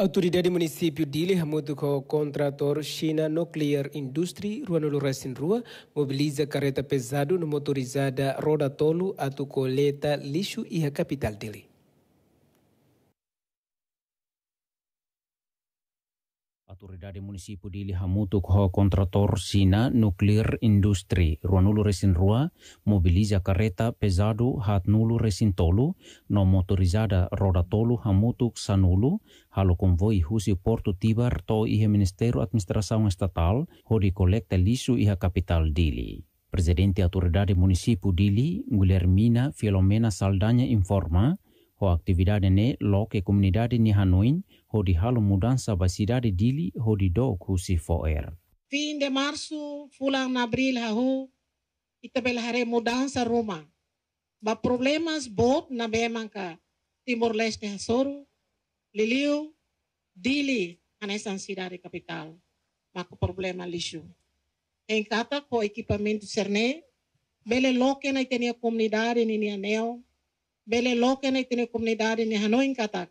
Autoridade do município de Ilha junto o contrator China Nuclear Industry, Rua Racing Rua, mobiliza carreta pesada no motorizada Roda Tolo, ato coleta lixo e a capital dele. Autoridade Municipio Hamutuk ho kontrator sina nuklir industri ruanulu resin rua mobiliza carreta pesado hatnulu resin tolu no motorizada roda tolu hamutuk sanulu halo konvoi husi portu tibar to ihe ministeru administrasaun Estatal ho di kolekta lisu iha kapital Dili. Presidente Autoridade Municipio Dili, Guilhermina Filomena Saldanya informa ho aktividade ne loke comunidade ni Hanoin hodi halo mudança basidade dili di do kusi foer. Fin de março, fulan abril hahu itabel hare mudança Roma. Ba problemas bot na bemanka Timor Leste Hasoro, Liliu, Dili, anesan cidade capital. Mako problema lishu. Em kata ko equipamento cerne, bele loke na itenia comunidade ni anel, bele loken e tene comunidade ne Hanoi katak.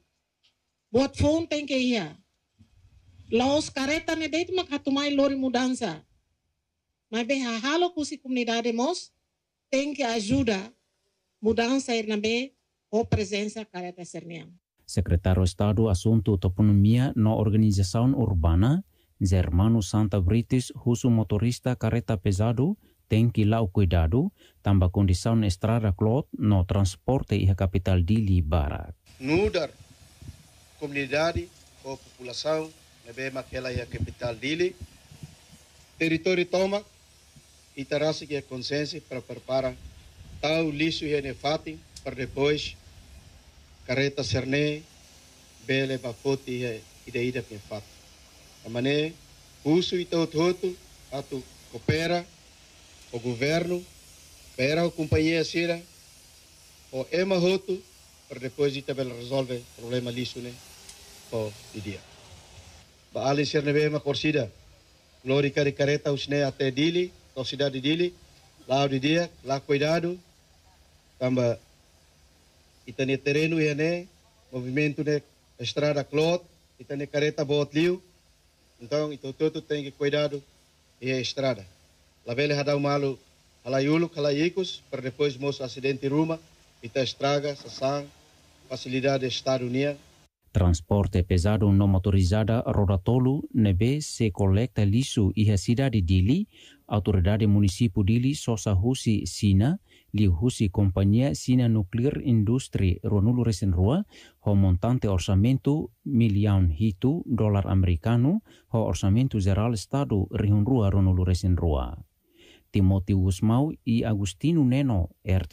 Buat phone tem que ia. Laos careta ne deit mak hatumai lori mudança. Mas be halo kusi comunidade mos tem que ajuda mudança ir er na be o presença careta serniang. Secretário Estado Assunto Toponomia na Organização Urbana, Germano Santa Britis, russo motorista careta pesado, tem que lá o cuidado tamba condição estrada clot no transporte e a capital de Barat. Nudar comunidade ou população na bema aquela e a capital Dili território toma e terá-se que a consciência para preparar tal lixo e enefate para depois carreta cerne bele bafote e daí da penfate. Amanhã, uso e tautoto, ato coopera, o governo para a companhia Cira, o Ema Roto, para depois de também resolver o problema disso, né? O dia. ser Baali Sirne Bema Corsida, Lori Caricareta, Usne até Dili, na cidade de Dili, lá o dia, lá cuidado, tamba itane terreno e né, movimento né, estrada clot, itane careta bot liu, então, então tudo tem que cuidado e a é estrada. La velha radau malu alaiulu calaicos, para depois moço acidente ruma, pita estraga, sassan, facilidade Estado unia. Transporte pesado não motorizada Rodatolo, Nebe, se coleta lixo e a cidade de Dili, autoridade município Dili, Sosa Husi Sina, Lihusi Companhia Sina Nuclear Industry Ronulo Resenrua, ho montante orçamento milhão hito dólar americano, ho orçamento geral Estado Rihunrua Ronulo Resenrua. Timóteo mau i Agustinul neno er